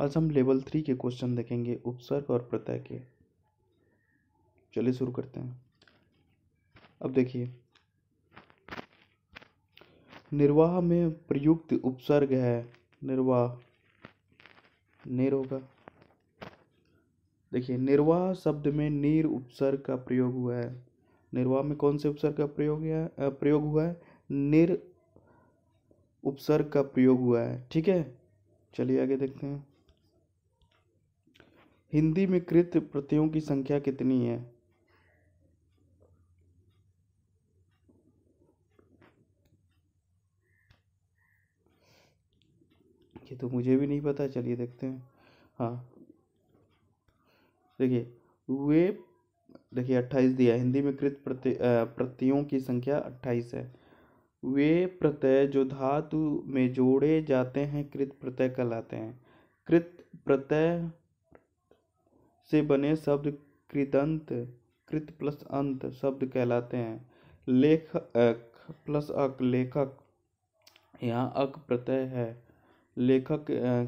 आज हम level three के क्वेश्चन देखेंगे उपसर्ग और प्रत्यय के चलिए शुरू करते हैं अब देखिए निर्वाह में प्रयुक्त उपसर्ग है निर्वाह निर होगा देखिए निर्वाह शब्द में नीर उपसर्ग का प्रयोग हुआ है निर्वाह में कौन से उपसर्ग का प्रयोग है प्रयोग हुआ है निर उपसर्ग का प्रयोग हुआ है ठीक है चलिए आगे देखते हैं हिंदी में कृत प्रत्ययों की संख्या कितनी है ये तो मुझे भी नहीं पता चलिए देखते हैं हाँ देखिए वे देखिए अट्ठाईस दिया हिंदी में कृत प्रत्ययों की संख्या अट्ठाईस है वे प्रत्यय जो धातु में जोड़े जाते हैं कृत प्रत्यय कहलाते हैं कृत प्रत्यय से बने शब्द कृदंत कृत प्लस अंत शब्द कहलाते हैं लेख प्लस अक लेखक यहाँ अक प्रत्यय है लेखक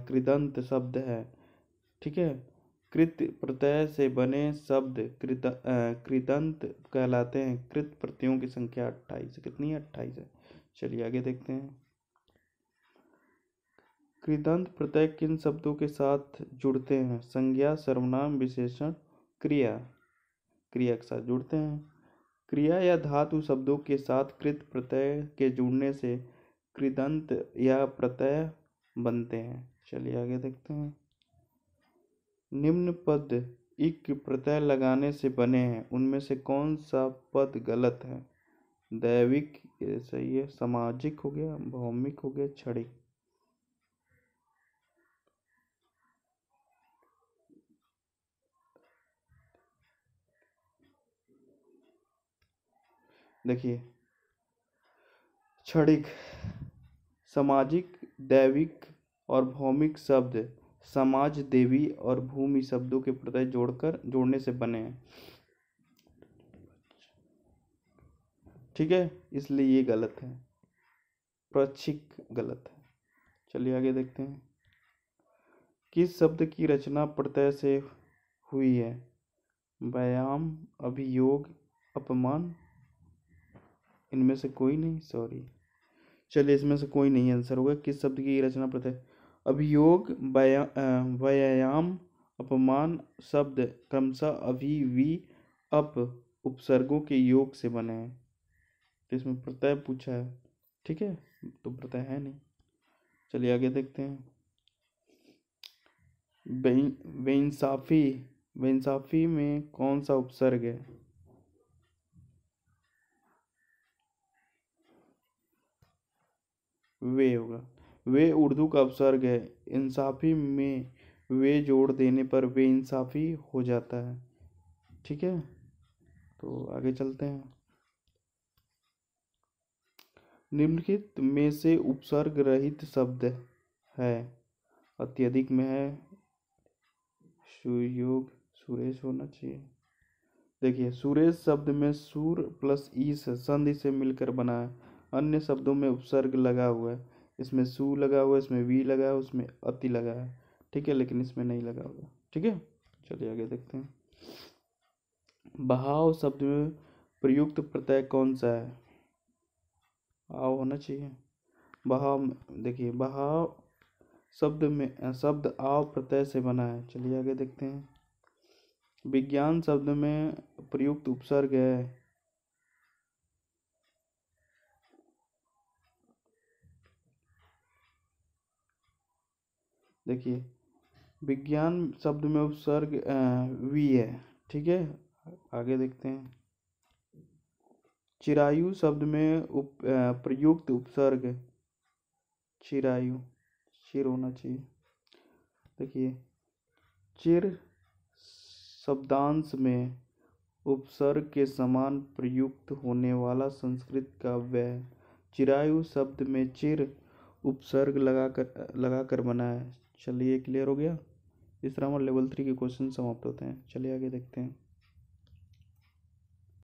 कृदंत शब्द है ठीक है कृत प्रत्यय से बने शब्द कृत कृदंत कहलाते हैं कृत प्रत्ययों की संख्या अट्ठाईस कितनी है अट्ठाईस है चलिए आगे देखते हैं कृदंत प्रत्यय किन शब्दों के साथ जुड़ते हैं संज्ञा सर्वनाम विशेषण क्रिया क्रिया के साथ जुड़ते हैं क्रिया या धातु शब्दों के साथ कृत प्रत्यय के जुड़ने से कृदंत या प्रत्यय बनते हैं चलिए आगे देखते हैं निम्न पद इक प्रत्यय लगाने से बने हैं उनमें से कौन सा पद गलत है दैविक सही है सामाजिक हो गया भौमिक हो गया क्षणिक देखिए क्षणिक सामाजिक दैविक और भौमिक शब्द समाज देवी और भूमि शब्दों के प्रत्यय जोड़कर जोड़ने से बने हैं ठीक है इसलिए ये गलत है प्रक्षिक गलत है चलिए आगे देखते हैं किस शब्द की रचना प्रत्यय से हुई है व्यायाम अभियोग अपमान इनमें से कोई नहीं सॉरी चलिए इसमें से कोई नहीं आंसर होगा किस शब्द की रचना प्रत्यय अभियोग व्यायाम अपमान शब्द क्रमशः अभी वी अप उपसर्गों के योग से बने हैं तो इसमें प्रत्यय पूछा है ठीक है तो प्रत्यय है नहीं चलिए आगे देखते हैं बेइंसाफ़ी बेइंसाफ़ी में कौन सा उपसर्ग है वे होगा वे उर्दू का उपसर्ग है इंसाफ़ी में वे जोड़ देने पर वे इंसाफ़ी हो जाता है ठीक है तो आगे चलते हैं निम्नलिखित में से उपसर्ग रहित शब्द है अत्यधिक में है सुयोग सुरेश होना चाहिए देखिए सुरेश शब्द में सूर प्लस ईस संधि से मिलकर बना है अन्य शब्दों में उपसर्ग लगा हुआ है इसमें सु लगा हुआ है इसमें वी लगा है उसमें अति लगा है ठीक है लेकिन इसमें नहीं लगा है ठीक है चलिए आगे देखते हैं बहाव शब्द में प्रयुक्त प्रत्यय कौन सा है आओ होना चाहिए बहाव देखिए बहाव शब्द में शब्द आव प्रत्यय से बना है चलिए आगे देखते हैं विज्ञान शब्द में प्रयुक्त उपसर्ग है देखिए विज्ञान शब्द में उपसर्ग वी है ठीक है आगे देखते हैं चिरायु शब्द में उप प्रयुक्त उपसर्ग चिरायु चिर होना चाहिए देखिए चिर शब्दांश में उपसर्ग के समान प्रयुक्त होने वाला संस्कृत काव्य है चिरायु शब्द में चिर उपसर्ग लगाकर लगाकर बना है चलिए क्लियर हो गया इस तरह हमारे लेवल थ्री के क्वेश्चन समाप्त होते हैं चलिए आगे देखते हैं